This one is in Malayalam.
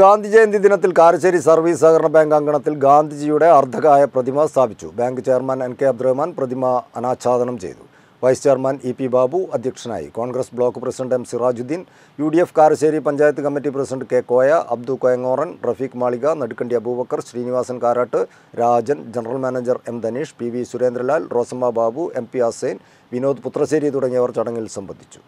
ഗാന്ധി ജയന്തി ദിനത്തിൽ കാരശ്ശേരി സർവീസ് സഹകരണ ബാങ്ക് അങ്കണത്തിൽ ഗാന്ധിജിയുടെ അർദ്ധകായ പ്രതിമ സ്ഥാപിച്ചു bank chairman N K Abdurahman പ്രതിമ അനാച്ഛാദനം ചെയ്തു vice chairman E P Babu അധ്യക്ഷനായി Congress block president M Sirajuddeen U D F Karassery panchayat committee president K Koya Abdu Koyangoran Rafeeq Malika Nadukkandi Aboobacker Sreenivasan Karat Rajan general manager M Dhaneesh P V Surendralal Rosamma Babu M P Husain Vinod Puthussery തുടങ്ങിയവർ ചടങ്ങിൽ സംബന്ധിച്ചു